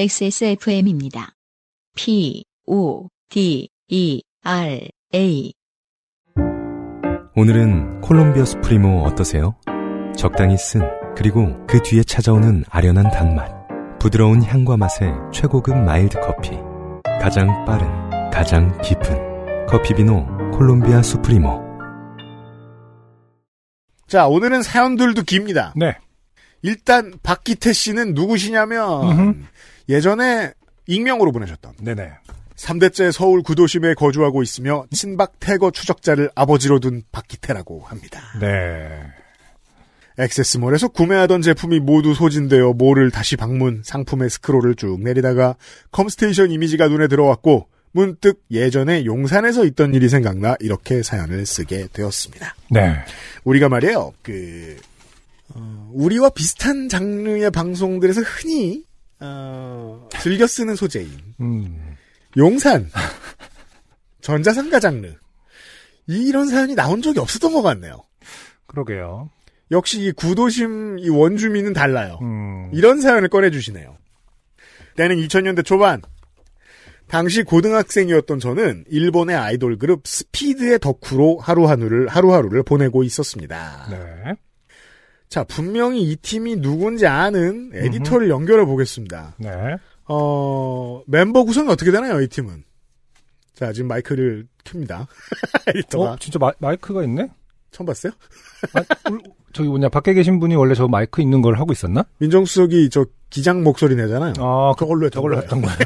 XSFM입니다. P, O, D, E, R, A. 오늘은 콜롬비아 수프리모 어떠세요? 적당히 쓴, 그리고 그 뒤에 찾아오는 아련한 단맛. 부드러운 향과 맛의 최고급 마일드 커피. 가장 빠른, 가장 깊은. 커피비노 콜롬비아 수프리모. 자, 오늘은 사연들도 깁니다. 네. 일단 박기태 씨는 누구시냐면, 으흠. 예전에 익명으로 보내셨던. 네네. 3대째 서울 구도심에 거주하고 있으며 친박 태거 추적자를 아버지로 둔 박기태라고 합니다. 네. 액세스몰에서 구매하던 제품이 모두 소진되어 몰을 다시 방문 상품의 스크롤을 쭉 내리다가 컴스테이션 이미지가 눈에 들어왔고 문득 예전에 용산에서 있던 일이 생각나 이렇게 사연을 쓰게 되었습니다. 네. 우리가 말이에요. 그 어, 우리와 비슷한 장르의 방송들에서 흔히 어, 즐겨 쓰는 소재인 음. 용산 전자상가 장르 이런 사연이 나온 적이 없었던 것 같네요. 그러게요. 역시 이 구도심 이 원주민은 달라요. 음. 이런 사연을 꺼내주시네요. 때는 2000년대 초반. 당시 고등학생이었던 저는 일본의 아이돌 그룹 스피드의 덕후로 하루하루를 하루하루를 보내고 있었습니다. 네. 자, 분명히 이 팀이 누군지 아는 에디터를 연결해 보겠습니다. 네. 어, 멤버 구성이 어떻게 되나요, 이 팀은? 자, 지금 마이크를 켭니다. 에디터가. 어, 진짜 마, 이크가 있네? 처음 봤어요? 아, 저기 뭐냐, 밖에 계신 분이 원래 저 마이크 있는 걸 하고 있었나? 민정수석이 저 기장 목소리 내잖아요. 아, 그걸로 했던 저걸로 거예요. 했던 거예요.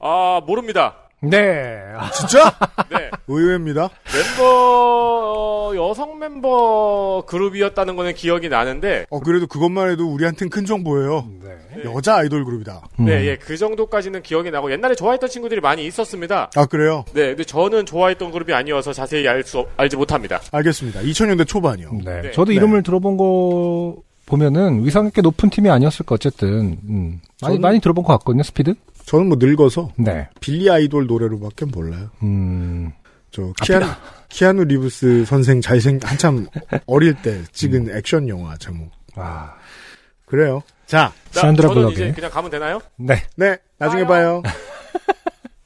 아, 모릅니다. 네. 진짜? 네. 의외입니다. 멤버, 어, 여성 멤버 그룹이었다는 거는 기억이 나는데. 어, 그래도 그것만 해도 우리한텐 큰 정보예요. 네. 여자 아이돌 그룹이다. 네, 음. 네, 예, 그 정도까지는 기억이 나고 옛날에 좋아했던 친구들이 많이 있었습니다. 아, 그래요? 네, 근데 저는 좋아했던 그룹이 아니어서 자세히 알 수, 알지 못합니다. 알겠습니다. 2000년대 초반이요. 네. 네. 저도 네. 이름을 들어본 거 보면은 위상있게 높은 팀이 아니었을 까 어쨌든, 음. 많이, 많이 들어본 것 같거든요, 스피드? 저는 뭐 늙어서 네. 빌리 아이돌 노래로밖에 몰라요. 음. 저 아, 키아누, 키아누 리브스 선생 잘생 한참 어릴 때 찍은 음. 액션 영화 제목. 와. 그래요. 자, 나, 산드라 저는 블럭에. 이 그냥 가면 되나요? 네. 네. 나중에 봐요. 봐요.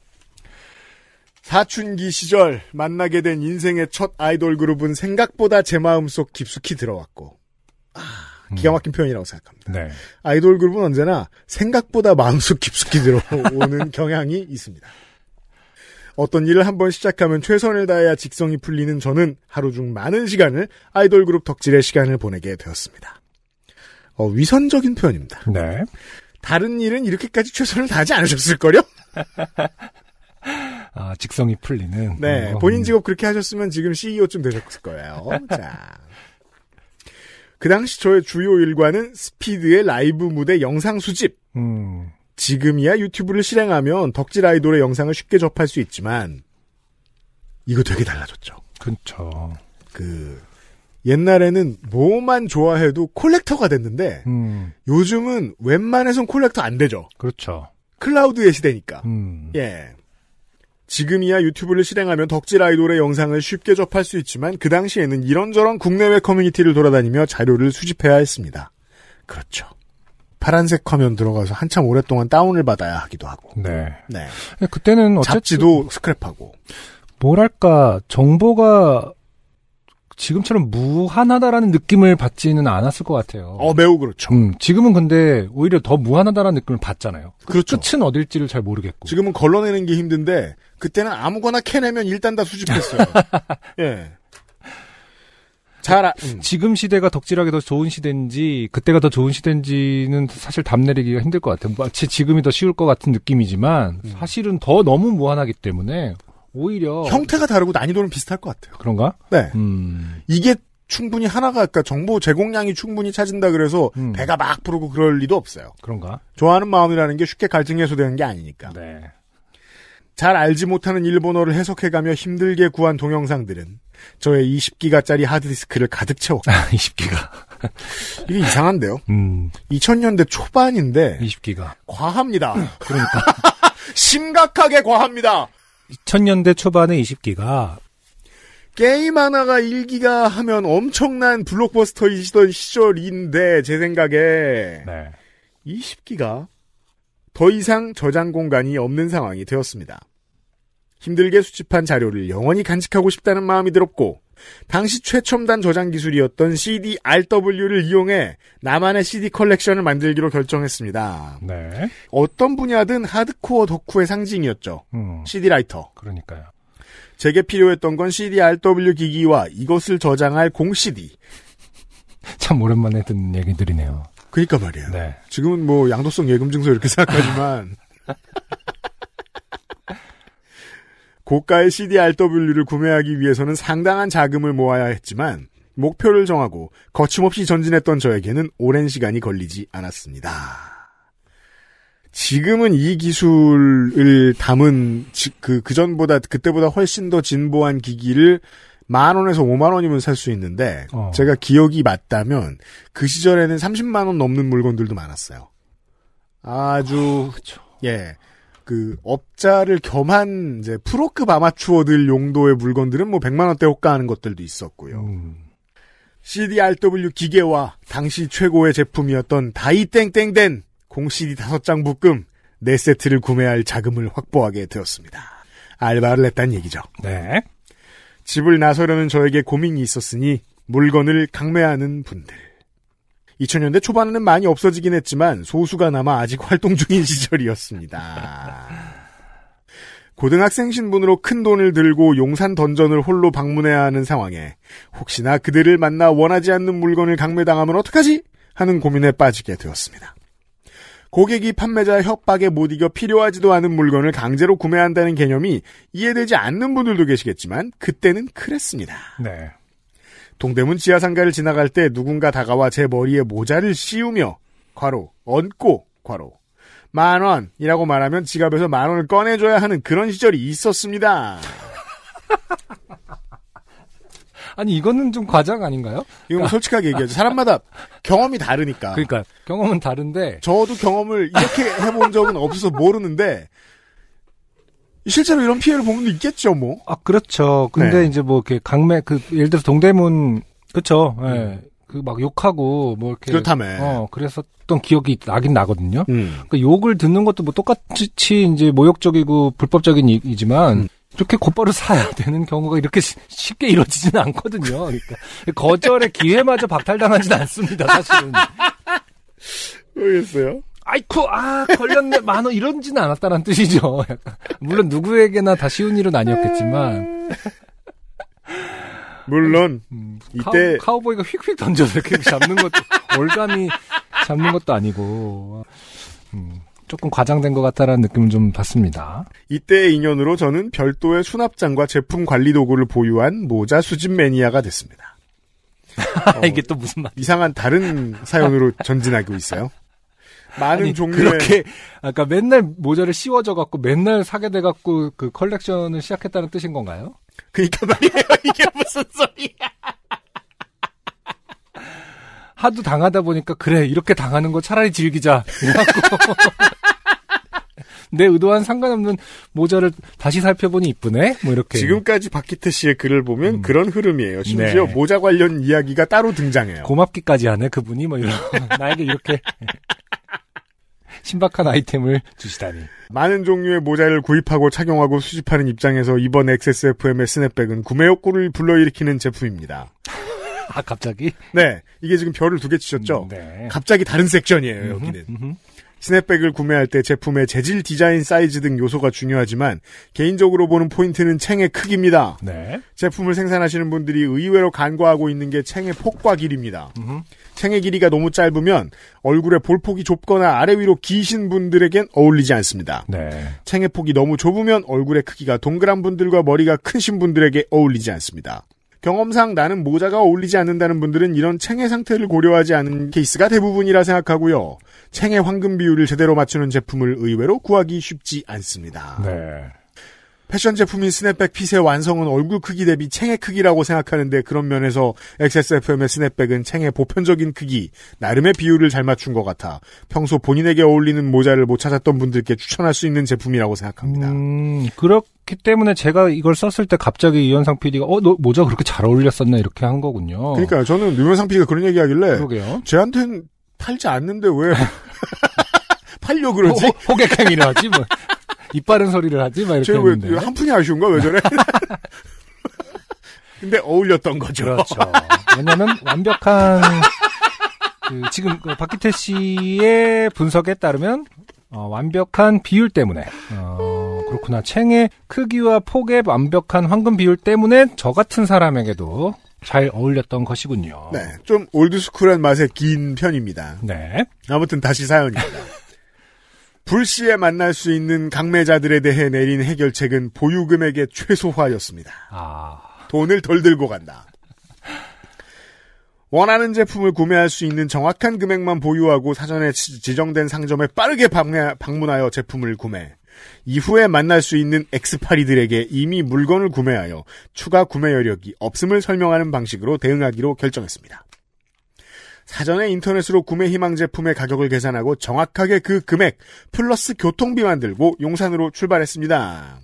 사춘기 시절 만나게 된 인생의 첫 아이돌 그룹은 생각보다 제 마음속 깊숙이 들어왔고. 아. 음. 기가 막힌 표현이라고 생각합니다. 네. 아이돌 그룹은 언제나 생각보다 마음속 깊숙이 들어오는 경향이 있습니다. 어떤 일을 한번 시작하면 최선을 다해야 직성이 풀리는 저는 하루 중 많은 시간을 아이돌 그룹 덕질의 시간을 보내게 되었습니다. 어, 위선적인 표현입니다. 네. 다른 일은 이렇게까지 최선을 다하지 않으셨을 걸요 아, 직성이 풀리는. 네. 본인 직업 그렇게 하셨으면 지금 CEO쯤 되셨을 거예요. 자. 그 당시 저의 주요 일과는 스피드의 라이브 무대 영상 수집. 음. 지금이야 유튜브를 실행하면 덕질 아이돌의 영상을 쉽게 접할 수 있지만 이거 되게 달라졌죠. 그렇죠. 그 옛날에는 뭐만 좋아해도 콜렉터가 됐는데 음. 요즘은 웬만해선 콜렉터 안 되죠. 그렇죠. 클라우드의 시대니까. 음. 예. 지금이야 유튜브를 실행하면 덕질 아이돌의 영상을 쉽게 접할 수 있지만 그 당시에는 이런저런 국내외 커뮤니티를 돌아다니며 자료를 수집해야 했습니다. 그렇죠. 파란색 화면 들어가서 한참 오랫동안 다운을 받아야 하기도 하고. 네. 네. 그때는 어쨌든 잡지도 스크랩하고. 뭐랄까 정보가 지금처럼 무한하다라는 느낌을 받지는 않았을 것 같아요. 어, 매우 그렇죠. 음, 지금은 근데 오히려 더 무한하다라는 느낌을 받잖아요. 그 그렇죠. 끝은 어딜지를 잘 모르겠고. 지금은 걸러내는 게 힘든데 그때는 아무거나 캐내면 일단 다 수집했어요. 예. 잘 아, 음. 지금 시대가 덕질하기 더 좋은 시대인지 그때가 더 좋은 시대인지는 사실 답내리기가 힘들 것 같아요. 마치 지금이 더 쉬울 것 같은 느낌이지만 음. 사실은 더 너무 무한하기 때문에 오히려 형태가 다르고 난이도는 비슷할 것 같아요. 그런가? 네. 음. 이게 충분히 하나가 그러니까 정보 제공량이 충분히 차진다 그래서 음. 배가 막 부르고 그럴 리도 없어요. 그런가? 좋아하는 마음이라는 게 쉽게 갈증 해소되는 게 아니니까. 네. 잘 알지 못하는 일본어를 해석해가며 힘들게 구한 동영상들은 저의 20기가짜리 하드디스크를 가득 채웠고 20기가 아, 이게 이상한데요. 음. 2000년대 초반인데 20기가 과합니다. 그러니까 심각하게 과합니다. 2000년대 초반에 20기가 게임 하나가 1기가 하면 엄청난 블록버스터이시던 시절인데 제 생각에 네. 20기가 더 이상 저장 공간이 없는 상황이 되었습니다. 힘들게 수집한 자료를 영원히 간직하고 싶다는 마음이 들었고 당시 최첨단 저장 기술이었던 CDRW를 이용해 나만의 CD 컬렉션을 만들기로 결정했습니다. 네. 어떤 분야든 하드코어 덕후의 상징이었죠. 음, CD 라이터. 그러니까요. 제게 필요했던 건 CDRW 기기와 이것을 저장할 공 CD. 참 오랜만에 듣는 얘기들이네요. 그니까 말이에요. 네. 지금은 뭐 양도성 예금 증서 이렇게 생각하지만 고가의 CDRW를 구매하기 위해서는 상당한 자금을 모아야 했지만 목표를 정하고 거침없이 전진했던 저에게는 오랜 시간이 걸리지 않았습니다. 지금은 이 기술을 담은 그 그전보다 그때보다 훨씬 더 진보한 기기를 만 원에서 5만 원이면 살 수 있는데 어. 제가 기억이 맞다면 그 시절에는 30만 원 넘는 물건들도 많았어요. 아주 어, 그렇죠. 예. 그 업자를 겸한 이제 프로급 아마추어들 용도의 물건들은 뭐 100만 원대 호가하는 것들도 있었고요. 음. CDRW 기계와 당시 최고의 제품이었던 다이땡땡된 공CD 5장 묶음 4세트를 구매할 자금을 확보하게 되었습니다. 알바를 했다는 얘기죠. 네. 집을 나서려는 저에게 고민이 있었으니 물건을 강매하는 분들. 2000년대 초반에는 많이 없어지긴 했지만 소수가 남아 아직 활동 중인 시절이었습니다. 고등학생 신분으로 큰 돈을 들고 용산 던전을 홀로 방문해야 하는 상황에 혹시나 그들을 만나 원하지 않는 물건을 강매당하면 어떡하지? 하는 고민에 빠지게 되었습니다. 고객이 판매자 협박에 못 이겨 필요하지도 않은 물건을 강제로 구매한다는 개념이 이해되지 않는 분들도 계시겠지만 그때는 그랬습니다. 네. 동대문 지하상가를 지나갈 때 누군가 다가와 제 머리에 모자를 씌우며 과로 얹고 과로 만 원이라고 말하면 지갑에서 만 원을 꺼내줘야 하는 그런 시절이 있었습니다. 아니 이거는 좀 과장 아닌가요? 이건 뭐 솔직하게 얘기하죠. 사람마다 경험이 다르니까. 그러니까 경험은 다른데 저도 경험을 이렇게 해본 적은 없어서 모르는데 실제로 이런 피해를 보면 있겠죠, 뭐. 아, 그렇죠. 근데 네. 이제 뭐 이렇게 강매 그 예를 들어 서 동대문 그쵸 예. 네. 음. 그막 욕하고 뭐 이렇게 그렇다며. 어, 그랬었던 기억이 나긴 나거든요. 음. 그러니까 욕을 듣는 것도 뭐 똑같이 이제 모욕적이고 불법적인 이지만 음. 이렇게 곧바로 사야 되는 경우가 이렇게 쉽게 이루어지지는 않거든요. 그러니까 거절의 기회마저 박탈당하지는 않습니다, 사실은. 모르겠어요. 아이쿠 아 걸렸네 만 원 이런지는 않았다는 뜻이죠. 물론 누구에게나 다 쉬운 일은 아니었겠지만 물론 음, 이때 카우, 보이가 휙휙 던져서 이렇게 잡는 것도 올감이 잡는 것도 아니고 음, 조금 과장된 것 같다라는 느낌을 좀 받습니다. 이때의 인연으로 저는 별도의 수납장과 제품 관리 도구를 보유한 모자 수집 매니아가 됐습니다. 이게 어, 또 무슨 말? 이상한 다른 사연으로 전진하고 있어요. 많은 아니, 종류의 그렇게 아까 맨날 모자를 씌워져 갖고 맨날 사게 돼 갖고 그 컬렉션을 시작했다는 뜻인 건가요? 그러니까 말이에요. 이게 무슨 소리야? 하도 당하다 보니까 그래 이렇게 당하는 거 차라리 즐기자. 내 의도와는 상관없는 모자를 다시 살펴보니 이쁘네? 뭐 이렇게. 지금까지 박기태 씨의 글을 보면 음. 그런 흐름이에요. 심지어 네. 모자 관련 이야기가 따로 등장해요. 고맙기까지 하네, 그분이. 뭐 이런. 나에게 이렇게 신박한 아이템을 주시다니. 많은 종류의 모자를 구입하고 착용하고 수집하는 입장에서 이번 XSFM의 스냅백은 구매 욕구를 불러일으키는 제품입니다. 아 갑자기? 네, 이게 지금 별을 두 개 치셨죠. 음, 네. 갑자기 다른 섹션이에요 여기는. 음흠. 스냅백을 구매할 때 제품의 재질, 디자인, 사이즈 등 요소가 중요하지만 개인적으로 보는 포인트는 챙의 크기입니다. 네. 제품을 생산하시는 분들이 의외로 간과하고 있는 게 챙의 폭과 길입니다. 음흠. 생의 길이가 너무 짧으면 얼굴에 볼폭이 좁거나 아래 위로 기신 분들에겐 어울리지 않습니다. 네. 생의 폭이 너무 좁으면 얼굴의 크기가 동그란 분들과 머리가 크신 분들에게 어울리지 않습니다. 경험상 나는 모자가 어울리지 않는다는 분들은 이런 챙의 상태를 고려하지 않은 케이스가 대부분이라 생각하고요. 챙의 황금 비율을 제대로 맞추는 제품을 의외로 구하기 쉽지 않습니다. 네. 패션 제품인 스냅백 핏의 완성은 얼굴 크기 대비 챙의 크기라고 생각하는데 그런 면에서 XSFM의 스냅백은 챙의 보편적인 크기, 나름의 비율을 잘 맞춘 것 같아 평소 본인에게 어울리는 모자를 못 찾았던 분들께 추천할 수 있는 제품이라고 생각합니다. 음, 그렇기 때문에 제가 이걸 썼을 때 갑자기 이현상 PD가 어, 너 모자 그렇게 잘 어울렸었나 이렇게 한 거군요. 그러니까 저는 이현상 PD가 그런 얘기 하길래 그러게요. 쟤한텐 팔지 않는데 왜 팔려 그러지? 호, 호객행위라 하지 뭐. 입빠른 소리를 하지? 막 이렇게 왜, 한 푼이 아쉬운가? 왜 저래? 근데 어울렸던 거죠. 그렇죠. 왜냐면 완벽한 그 지금 그 박기태 씨의 분석에 따르면 어, 완벽한 비율 때문에 어, 그렇구나 챙의 크기와 폭의 완벽한 황금 비율 때문에 저 같은 사람에게도 잘 어울렸던 것이군요. 네, 좀 올드스쿨한 맛의 긴 편입니다. 네. 아무튼 다시 사연입니다. 불시에 만날 수 있는 강매자들에 대해 내린 해결책은 보유금액의 최소화였습니다. 아... 돈을 덜 들고 간다. 원하는 제품을 구매할 수 있는 정확한 금액만 보유하고 사전에 지정된 상점에 빠르게 방문하여 제품을 구매. 이후에 만날 수 있는 엑스파리들에게 이미 물건을 구매하여 추가 구매 여력이 없음을 설명하는 방식으로 대응하기로 결정했습니다. 사전에 인터넷으로 구매 희망 제품의 가격을 계산하고 정확하게 그 금액 플러스 교통비만 들고 용산으로 출발했습니다.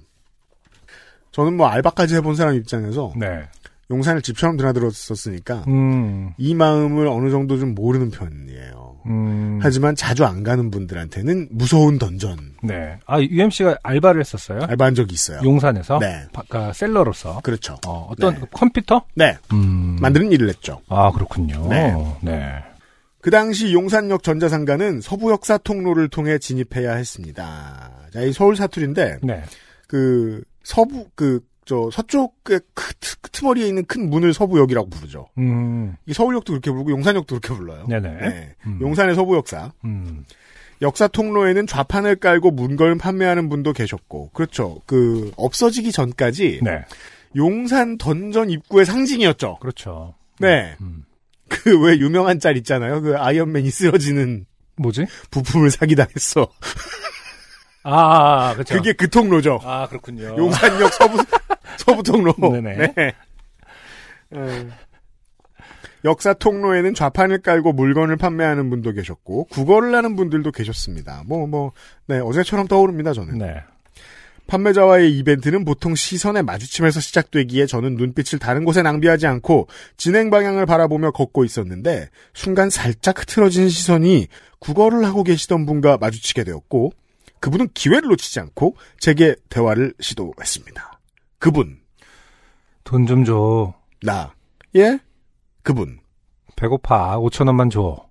저는 뭐 알바까지 해본 사람 입장에서 네. 용산을 집처럼 드나들었었으니까 음. 이 마음을 어느 정도 좀 모르는 편이에요. 음... 하지만 자주 안 가는 분들한테는 무서운 던전. 네. 아, UMC가 알바를 했었어요? 알바한 적이 있어요. 용산에서? 네. 바, 아, 셀러로서? 그렇죠. 어, 떤 네. 컴퓨터? 네. 음... 만드는 일을 했죠. 아, 그렇군요. 네. 네. 그 당시 용산역 전자상가는 서부 역사 통로를 통해 진입해야 했습니다. 자, 이 서울 사투리인데, 네. 그, 서부, 그, 저 서쪽의 트머리에 있는 큰 문을 서부역이라고 부르죠. 음. 이 서울역도 그렇게 부르고 용산역도 그렇게 불러요. 네네. 네. 음. 용산의 서부역사. 음. 역사 통로에는 좌판을 깔고 문걸 판매하는 분도 계셨고, 그렇죠. 그 없어지기 전까지 네. 용산 던전 입구의 상징이었죠. 그렇죠. 네. 음. 음. 그왜 유명한 짤 있잖아요. 그 아이언맨이 쓰러지는 뭐지? 부품을 사기당했어. 아, 그렇죠. 그게 그 통로죠. 아, 그렇군요. 용산역 서부 서부 통로. 네네. 네. 예. 역사 통로에는 좌판을 깔고 물건을 판매하는 분도 계셨고 국어를 하는 분들도 계셨습니다. 뭐뭐 뭐, 네, 어제처럼 떠오릅니다, 저는. 네. 판매자와의 이벤트는 보통 시선의 마주침에서 시작되기에 저는 눈빛을 다른 곳에 낭비하지 않고 진행 방향을 바라보며 걷고 있었는데 순간 살짝 흐트러진 시선이 국어를 하고 계시던 분과 마주치게 되었고 그분은 기회를 놓치지 않고 제게 대화를 시도했습니다. 그분. 돈 좀 줘. 나. 예? 그분. 배고파. 5천원만 줘.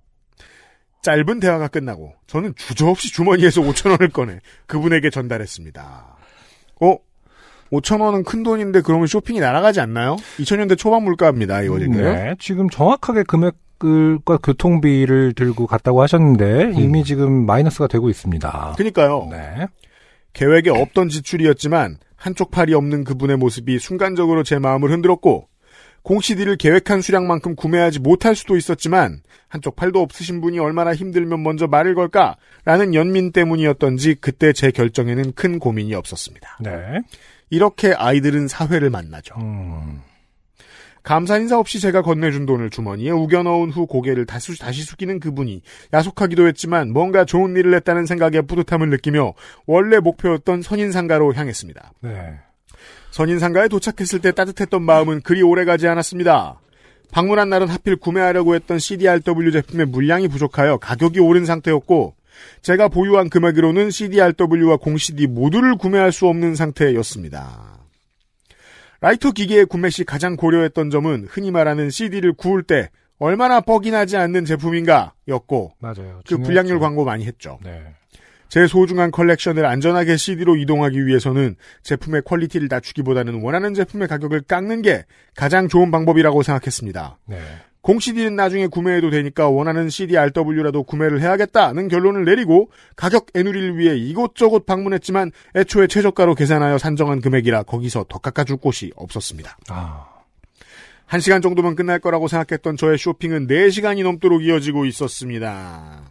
짧은 대화가 끝나고 저는 주저없이 주머니에서 5천원을 꺼내 그분에게 전달했습니다. 어? 5천원은 큰 돈인데 그러면 쇼핑이 날아가지 않나요? 2000년대 초반 물가입니다. 이거니까 네. 지금 정확하게 금액 댓글과 교통비를 들고 갔다고 하셨는데 음. 이미 음. 지금 마이너스가 되고 있습니다. 그니까요. 러 네. 계획에 없던 지출이었지만 한쪽 팔이 없는 그분의 모습이 순간적으로 제 마음을 흔들었고 공시디를 계획한 수량만큼 구매하지 못할 수도 있었지만 한쪽 팔도 없으신 분이 얼마나 힘들면 먼저 말을 걸까라는 연민 때문이었던지 그때 제 결정에는 큰 고민이 없었습니다. 네. 이렇게 아이들은 사회를 만나죠. 음. 감사 인사 없이 제가 건네준 돈을 주머니에 우겨 넣은 후 고개를 다시, 다시 숙이는 그분이 야속하기도 했지만 뭔가 좋은 일을 했다는 생각에 뿌듯함을 느끼며 원래 목표였던 선인상가로 향했습니다. 네. 선인상가에 도착했을 때 따뜻했던 마음은 그리 오래가지 않았습니다. 방문한 날은 하필 구매하려고 했던 CDRW 제품의 물량이 부족하여 가격이 오른 상태였고 제가 보유한 금액으로는 CDRW와 공CD 모두를 구매할 수 없는 상태였습니다. 라이터 기계의 구매 시 가장 고려했던 점은 흔히 말하는 CD를 구울 때 얼마나 뻑이 나지 않는 제품인가였고 맞아요. 그 중요했죠. 불량률 광고 많이 했죠. 네. 제 소중한 컬렉션을 안전하게 CD로 이동하기 위해서는 제품의 퀄리티를 낮추기보다는 원하는 제품의 가격을 깎는 게 가장 좋은 방법이라고 생각했습니다. 네. 공 CD는 나중에 구매해도 되니까 원하는 CD RW라도 구매를 해야겠다는 결론을 내리고 가격 애누리를 위해 이곳저곳 방문했지만 애초에 최저가로 계산하여 산정한 금액이라 거기서 더 깎아줄 곳이 없었습니다. 아... 한 시간 정도면 끝날 거라고 생각했던 저의 쇼핑은 4시간이 넘도록 이어지고 있었습니다.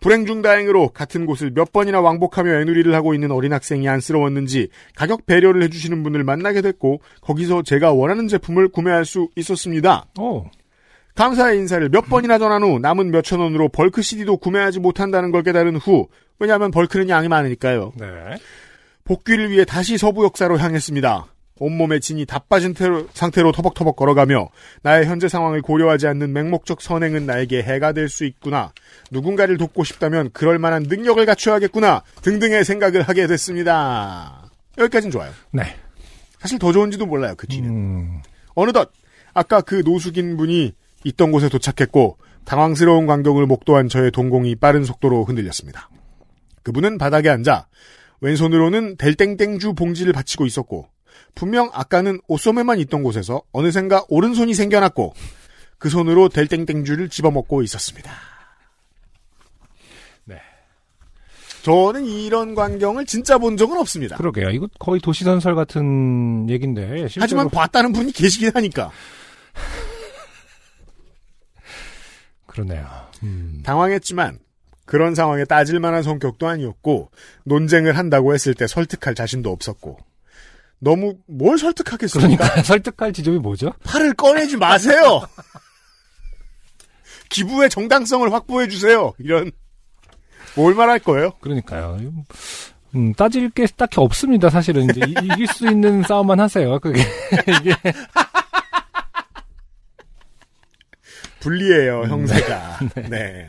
불행 중 다행으로 같은 곳을 몇 번이나 왕복하며 애누리를 하고 있는 어린 학생이 안쓰러웠는지 가격 배려를 해주시는 분을 만나게 됐고 거기서 제가 원하는 제품을 구매할 수 있었습니다. 오. 감사의 인사를 몇 번이나 전한 후 남은 몇 천 원으로 벌크 CD도 구매하지 못한다는 걸 깨달은 후 왜냐하면 벌크는 양이 많으니까요. 네. 복귀를 위해 다시 서부 역사로 향했습니다. 온몸에 진이 다 빠진 태로, 상태로 터벅터벅 걸어가며 나의 현재 상황을 고려하지 않는 맹목적 선행은 나에게 해가 될 수 있구나. 누군가를 돕고 싶다면 그럴 만한 능력을 갖춰야겠구나. 등등의 생각을 하게 됐습니다. 여기까진 좋아요. 네. 사실 더 좋은지도 몰라요, 그 뒤는. 음... 어느덧 아까 그 노숙인 분이 있던 곳에 도착했고 당황스러운 광경을 목도한 저의 동공이 빠른 속도로 흔들렸습니다. 그분은 바닥에 앉아 왼손으로는 델땡땡주 봉지를 받치고 있었고 분명 아까는 옷소매만 있던 곳에서 어느샌가 오른손이 생겨났고 그 손으로 델땡땡주를 집어먹고 있었습니다. 네. 저는 이런 광경을 진짜 본 적은 없습니다. 그러게요. 이거 거의 도시전설 같은 얘긴데. 실제로... 하지만 봤다는 분이 계시긴 하니까. 그러네요. 음. 당황했지만 그런 상황에 따질 만한 성격도 아니었고 논쟁을 한다고 했을 때 설득할 자신도 없었고 너무 뭘 설득하겠습니까? 그러니까 설득할 지점이 뭐죠? 팔을 꺼내지 마세요. 기부의 정당성을 확보해 주세요. 이런 뭘 말할 거예요? 그러니까요. 음, 따질 게 딱히 없습니다. 사실은 이제 이, 길수 있는 싸움만 하세요. 그게 이게 불리해요, 음, 네. 형제가. 네. 네.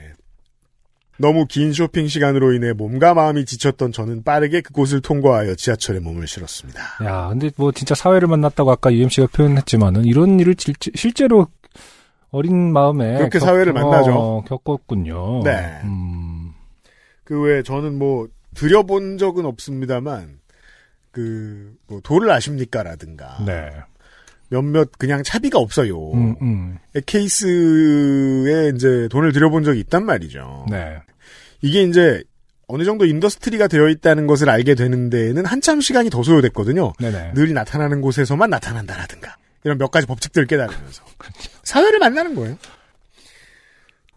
너무 긴 쇼핑 시간으로 인해 몸과 마음이 지쳤던 저는 빠르게 그곳을 통과하여 지하철에 몸을 실었습니다. 야, 근데 뭐 진짜 사회를 만났다고 아까 UMC가 표현했지만은 이런 일을 질, 실제로 어린 마음에 그렇게 겪, 사회를 만나죠. 어, 겪었군요. 네. 음. 그 외에 저는 뭐 들여본 적은 없습니다만 그뭐 도를 아십니까라든가 네. 몇몇 그냥 차비가 없어요. 음, 음. 케이스에 이제 돈을 들여본 적이 있단 말이죠. 네. 이게 이제 어느 정도 인더스트리가 되어 있다는 것을 알게 되는 데에는 한참 시간이 더 소요됐거든요. 네네. 늘 나타나는 곳에서만 나타난다라든가 이런 몇 가지 법칙들 깨달으면서 그렇죠. 사회를 만나는 거예요.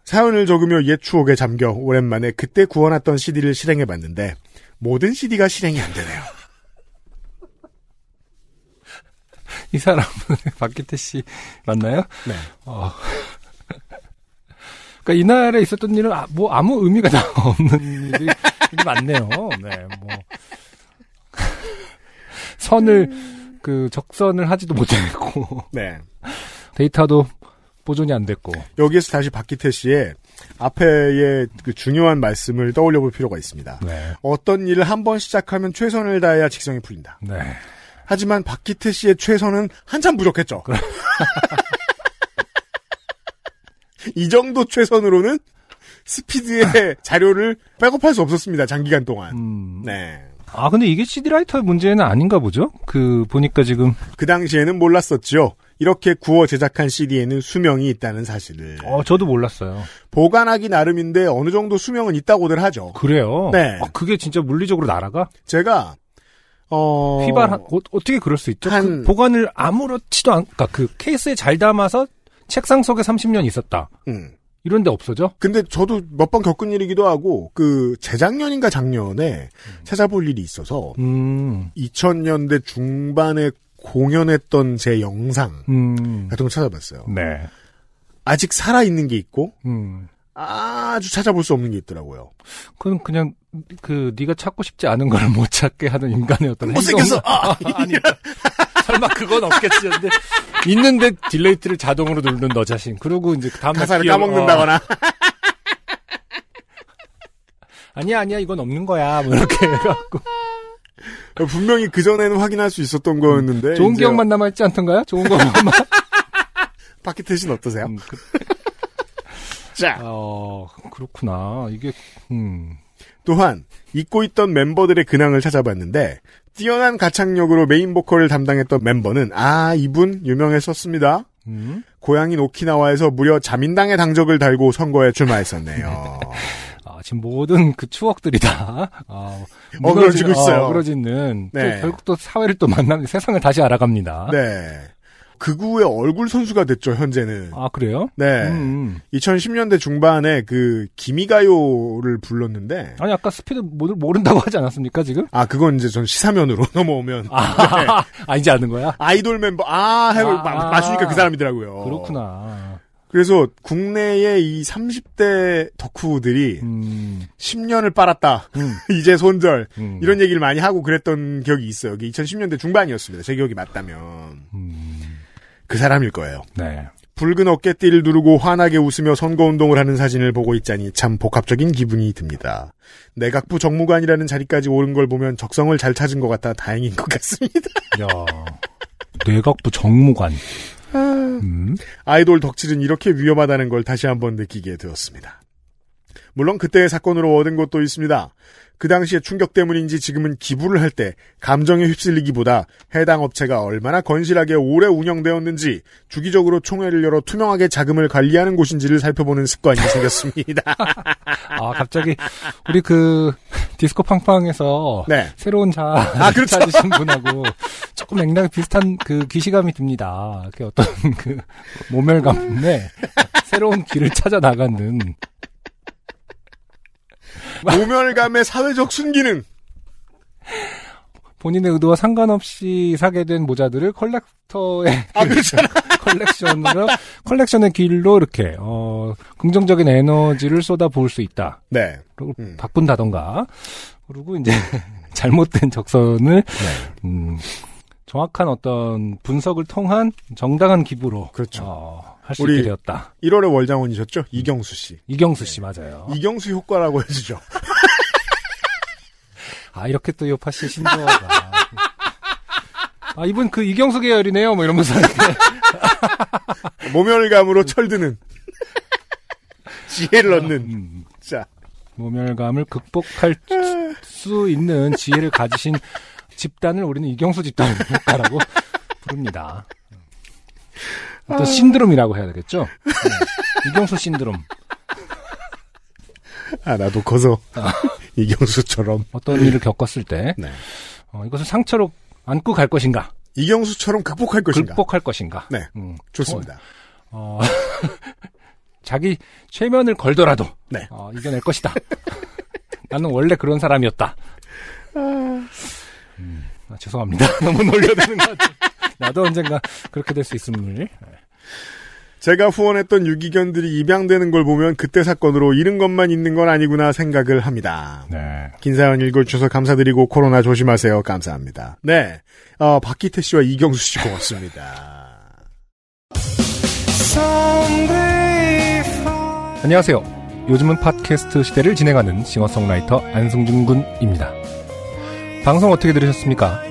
사연을 적으며 옛 추억에 잠겨 오랜만에 그때 구워놨던 CD를 실행해봤는데 모든 CD가 실행이 안 되네요. 이 사람은 박기태 씨 맞나요? 네. 어. 그니까 이날에 있었던 일은 아, 뭐 아무 의미가 다 없는 일이 많네요. 네, 뭐 선을 그 적선을 하지도 못했고, 네. 데이터도 보존이 안 됐고. 여기에서 다시 박기태 씨의 앞에의 그 중요한 말씀을 떠올려 볼 필요가 있습니다. 네. 어떤 일을 한 번 시작하면 최선을 다해야 직성이 풀린다. 네. 하지만 박기태 씨의 최선은 한참 부족했죠. 이 정도 최선으로는 스피드의 자료를 백업할 수 없었습니다. 장기간 동안. 음... 네. 아 근데 이게 CD 라이터의 문제는 아닌가 보죠. 그 보니까 지금 그 당시에는 몰랐었지요. 이렇게 구워 제작한 CD에는 수명이 있다는 사실을. 어, 저도 몰랐어요. 보관하기 나름인데 어느 정도 수명은 있다고들 하죠. 그래요? 네. 어, 그게 진짜 물리적으로 날아가? 제가 어... 휘발 어, 떻게 그럴 수 있죠? 그 한... 그 보관을 아무렇지도 않, 그러니까 그 케이스에 잘 담아서 책상 속에 30년 있었다. 음. 이런데 없어져? 근데 저도 몇 번 겪은 일이기도 하고 그 재작년인가 작년에 음. 찾아볼 일이 있어서 음. 2000년대 중반에 공연했던 제 영상 음. 같은 걸 찾아봤어요. 네. 아직 살아 있는 게 있고 음. 아주 찾아볼 수 없는 게 있더라고요. 그건 그냥 그 네가 찾고 싶지 않은 걸 못 찾게 하는 인간의 어떤 못생겼어 아, 아니 설마 그건 없겠지 근데 있는데 딜레이트를 자동으로 누르는 너 자신 그리고 이제 그 다음 가사를 끼워, 까먹는다거나 어. 아니야 아니야 이건 없는 거야 뭐 이렇게 해갖고 분명히 그 전에는 확인할 수 있었던 거였는데 음. 좋은 이제... 기억만 남아 있지 않던가요? 좋은 것만 바퀴트 신 어떠세요? 음, 그... 자, 어, 그렇구나. 이게 음. 또한 잊고 있던 멤버들의 근황을 찾아봤는데 뛰어난 가창력으로 메인 보컬을 담당했던 멤버는 아 이분 유명했었습니다. 음? 고향인 오키나와에서 무려 자민당의 당적을 달고 선거에 출마했었네요. 아, 지금 모든 그 추억들이 다 어, 어그러지고 어, 있어요. 어, 어그러지는 네. 결국 또 사회를 또 만나는 세상을 다시 알아갑니다. 네. 극우의 그 얼굴 선수가 됐죠, 현재는. 아, 그래요? 네. 음. 2010년대 음. 중반에 그, 기미가요를 불렀는데. 아니, 아까 스피드 모른다고 하지 않았습니까, 지금? 아, 그건 이제 전 시사면으로 넘어오면. 아, 네. 아 이제 아는 거야? 아이돌 멤버, 아, 해고 아, 아. 맞으니까그 사람이더라고요. 그렇구나. 그래서 국내에이 30대 덕후들이 음. 10년을 빨았다. 음. 이제 손절. 음. 이런 얘기를 많이 하고 그랬던 기억이 있어요. 2010년대 중반이었습니다. 제 기억이 맞다면. 음. 그 사람일 거예요. 네. 붉은 어깨띠를 누르고 환하게 웃으며 선거운동을 하는 사진을 보고 있자니 참 복합적인 기분이 듭니다. 내각부 정무관이라는 자리까지 오른 걸 보면 적성을 잘 찾은 것 같아 다행인 것 같습니다. 야, 내각부 정무관. 아, 음. 아이돌 덕질은 이렇게 위험하다는 걸 다시 한번 느끼게 되었습니다. 물론 그때의 사건으로 얻은 것도 있습니다. 그당시에 충격 때문인지 지금은 기부를 할 때 감정에 휩쓸리기보다 해당 업체가 얼마나 건실하게 오래 운영되었는지 주기적으로 총회를 열어 투명하게 자금을 관리하는 곳인지를 살펴보는 습관이 생겼습니다. 아 갑자기 우리 그 디스코 팡팡에서 네. 새로운 자 아, 그렇죠. 찾으신 분하고 조금 맥락 비슷한 그 귀시감이 듭니다. 그 어떤 그 모멸감에 네. 새로운 길을 찾아 나가는 모멸감의 사회적 순기능. 본인의 의도와 상관없이 사게 된 모자들을 컬렉터의 아, 컬렉션으로 컬렉션의 길로 이렇게 어 긍정적인 에너지를 쏟아 부을 수 있다. 네. 그리고 음. 바꾼다던가. 그리고 이제 잘못된 적선을 네. 음 정확한 어떤 분석을 통한 정당한 기부로 그렇죠. 어, 할수 있게 되었다. 1월에 월장원이셨죠? 이경수 씨. 이경수 씨 네. 맞아요. 이경수 효과라고 해주죠. 아 이렇게 또 요파 씨 신조어가. 아 이분 그 이경수 계열이네요. 뭐 이러면서 모멸감으로 철드는 지혜를 얻는. 음, 음, 음. 자 모멸감을 극복할 수 있는 지혜를 가지신 집단을 우리는 이경수 집단이라고 부릅니다. 어떤 신드롬이라고 해야 되겠죠? 네. 이경수 신드롬. 아, 나도 커서 아. 이경수처럼 어떤 일을 겪었을 때 네. 어, 이것을 상처로 안고 갈 것인가? 이경수처럼 극복할 것인가? 극복할 것인가? 네, 음. 좋습니다. 어, 어, 자기 최면을 걸더라도 네. 어, 이겨낼 것이다. 나는 원래 그런 사람이었다. 아... 음, 아, 죄송합니다. 너무 놀려드는 것 같아요. 나도 언젠가 그렇게 될 수 있음을. 네. 제가 후원했던 유기견들이 입양되는 걸 보면 그때 사건으로 잃은 것만 있는 건 아니구나 생각을 합니다. 네. 긴 사연 읽어주셔서 감사드리고 코로나 조심하세요. 감사합니다. 네. 어, 박기태 씨와 이경수 씨 고맙습니다. 안녕하세요. 요즘은 팟캐스트 시대를 진행하는 싱어송라이터 안승준 군입니다. 방송 어떻게 들으셨습니까?